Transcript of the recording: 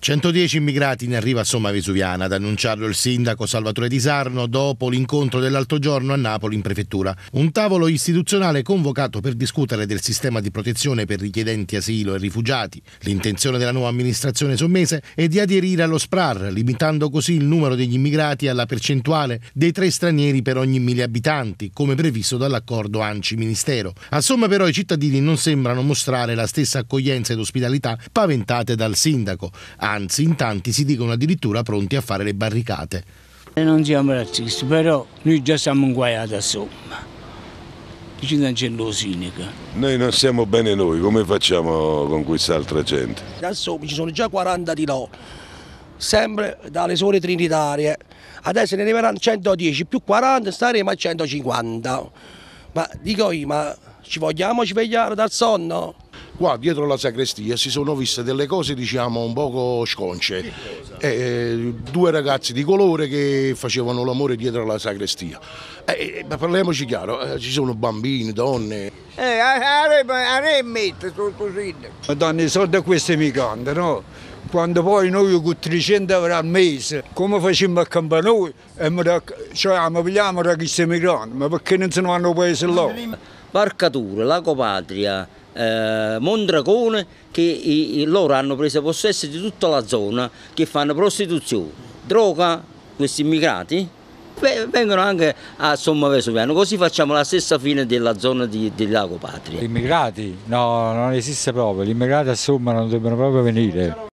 110 immigrati in arrivo a Somma Vesuviana, ad annunciarlo il sindaco Salvatore Di Sarno dopo l'incontro dell'altro giorno a Napoli in prefettura. Un tavolo istituzionale convocato per discutere del sistema di protezione per richiedenti asilo e rifugiati, l'intenzione della nuova amministrazione sommese è di aderire allo SPRAR, limitando così il numero degli immigrati alla percentuale dei tre stranieri per ogni mille abitanti, come previsto dall'accordo ANCI-Ministero. A Somma però i cittadini non sembrano mostrare la stessa accoglienza ed ospitalità paventate dal sindaco Anzi, in tanti si dicono addirittura pronti a fare le barricate. Non siamo razzisti, però noi già siamo in guai da somma. Ci cancello sinica. Noi non siamo bene noi, come facciamo con quest'altra gente? Adesso ci sono già 40 di no, sempre dalle sole trinitarie. Adesso ne arriveranno 110 più 40, staremo a 150. Ma dico io, ma ci vogliamo svegliare dal sonno? qua dietro la sacrestia si sono viste delle cose diciamo un poco sconce, eh, eh, due ragazzi di colore che facevano l'amore dietro la sacrestia. Eh, eh parliamoci chiaro, eh, ci sono bambini, donne. Eh, a remette sono così. Madonna, i soldi a questi migranti, no? Quando poi noi con 300 euro al mese, come facciamo a campare noi? E cioè, ma da questi migranti, ma perché non se ne vanno paese là? Barcatura, Lago Patria, eh, Mondragone che i, loro hanno preso possesso di tutta la zona che fanno prostituzione, droga, questi immigrati vengono anche a Somma Vesuviano, così facciamo la stessa fine della zona di, di Lago Patria. Gli immigrati? No, non esiste proprio, gli immigrati a Somma non devono proprio venire.